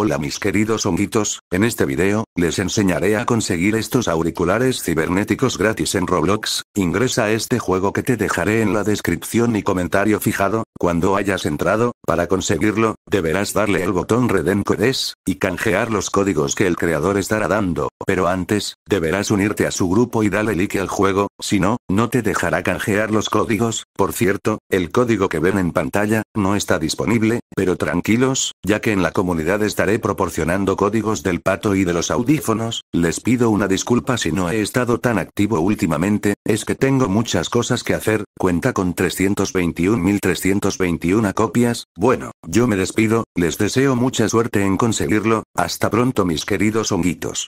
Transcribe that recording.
Hola mis queridos honguitos, en este video, les enseñaré a conseguir estos auriculares cibernéticos gratis en Roblox, ingresa a este juego que te dejaré en la descripción y comentario fijado, cuando hayas entrado, para conseguirlo, deberás darle el botón Redem Codes, y canjear los códigos que el creador estará dando, pero antes, deberás unirte a su grupo y dale like al juego, si no, no te dejará canjear los códigos, por cierto, el código que ven en pantalla, no está disponible, pero tranquilos, ya que en la comunidad estaré proporcionando códigos del pato y de los audífonos, les pido una disculpa si no he estado tan activo últimamente, es que tengo muchas cosas que hacer, cuenta con 321.321 copias, bueno, yo me despido, les deseo mucha suerte en conseguirlo, hasta pronto mis queridos honguitos.